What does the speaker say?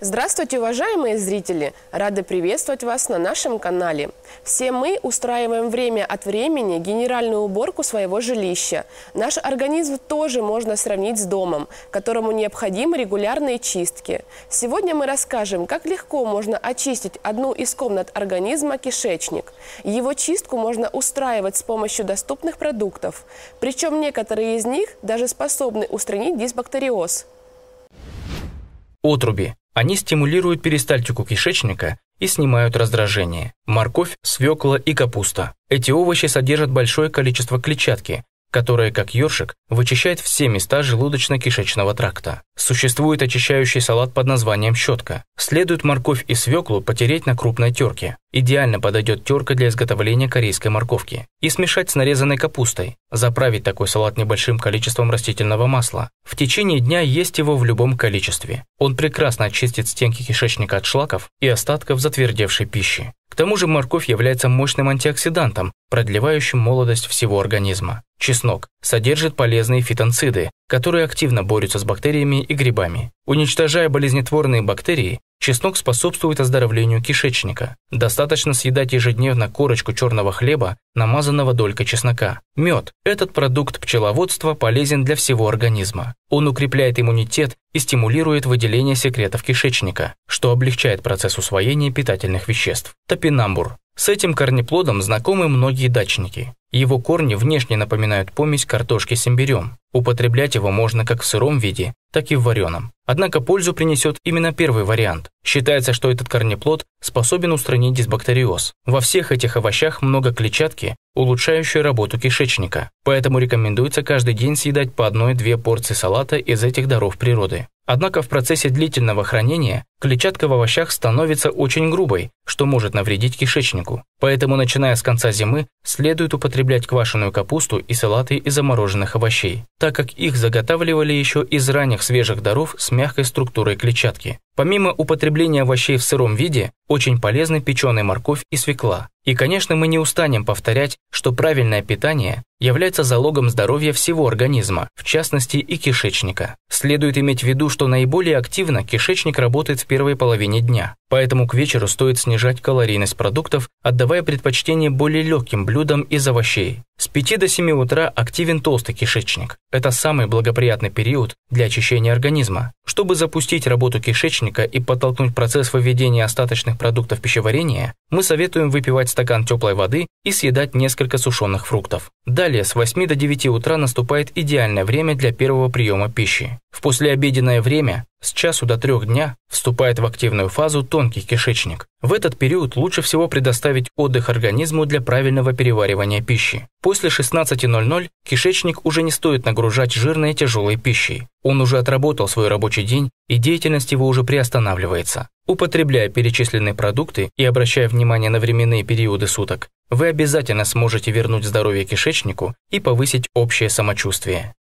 Здравствуйте, уважаемые зрители! Рады приветствовать вас на нашем канале. Все мы устраиваем время от времени генеральную уборку своего жилища. Наш организм тоже можно сравнить с домом, которому необходимы регулярные чистки. Сегодня мы расскажем, как легко можно очистить одну из комнат организма кишечник. Его чистку можно устраивать с помощью доступных продуктов. Причем некоторые из них даже способны устранить дисбактериоз. Отруби они стимулируют перистальтику кишечника и снимают раздражение. Морковь, свекла и капуста. Эти овощи содержат большое количество клетчатки, которая, как ёршик, вычищает все места желудочно-кишечного тракта. Существует очищающий салат под названием щетка. Следует морковь и свеклу потереть на крупной терке. Идеально подойдет терка для изготовления корейской морковки. И смешать с нарезанной капустой. Заправить такой салат небольшим количеством растительного масла. В течение дня есть его в любом количестве. Он прекрасно очистит стенки кишечника от шлаков и остатков затвердевшей пищи. К тому же морковь является мощным антиоксидантом, продлевающим молодость всего организма. Чеснок содержит полезные фитонциды, которые активно борются с бактериями и грибами. Уничтожая болезнетворные бактерии, Чеснок способствует оздоровлению кишечника. Достаточно съедать ежедневно корочку черного хлеба, намазанного долькой чеснока. Мед – этот продукт пчеловодства полезен для всего организма. Он укрепляет иммунитет и стимулирует выделение секретов кишечника, что облегчает процесс усвоения питательных веществ. Топинамбур. С этим корнеплодом знакомы многие дачники. Его корни внешне напоминают помесь картошки с имбирем. Употреблять его можно как в сыром виде, так и в вареном. Однако пользу принесет именно первый вариант. Считается, что этот корнеплод способен устранить дисбактериоз. Во всех этих овощах много клетчатки, улучшающей работу кишечника, поэтому рекомендуется каждый день съедать по одной-две порции салата из этих даров природы. Однако в процессе длительного хранения клетчатка в овощах становится очень грубой, что может навредить кишечнику. Поэтому, начиная с конца зимы, следует употреблять квашеную капусту и салаты из замороженных овощей, так как их заготавливали еще из ранних свежих даров с мягкой структурой клетчатки. Помимо употребления овощей в сыром виде, очень полезны печеная морковь и свекла, и, конечно, мы не устанем повторять, что правильное питание является залогом здоровья всего организма, в частности и кишечника. Следует иметь в виду, что наиболее активно кишечник работает в первой половине дня, поэтому к вечеру стоит снижать калорийность продуктов, отдавая предпочтение более легким блюдам из овощей. С 5 до 7 утра активен толстый кишечник. Это самый благоприятный период для очищения организма. Чтобы запустить работу кишечника и подтолкнуть процесс выведения остаточных продуктов пищеварения, мы советуем выпивать стакан теплой воды и съедать несколько сушеных фруктов. Далее с 8 до 9 утра наступает идеальное время для первого приема пищи. В послеобеденное время с часу до трех дня вступает в активную фазу тонкий кишечник. В этот период лучше всего предоставить отдых организму для правильного переваривания пищи. После 16.00 кишечник уже не стоит нагружать жирной и тяжелой пищей. Он уже отработал свой рабочий день и деятельность его уже приостанавливается. Употребляя перечисленные продукты и обращая внимание на временные периоды суток, вы обязательно сможете вернуть здоровье кишечнику и повысить общее самочувствие.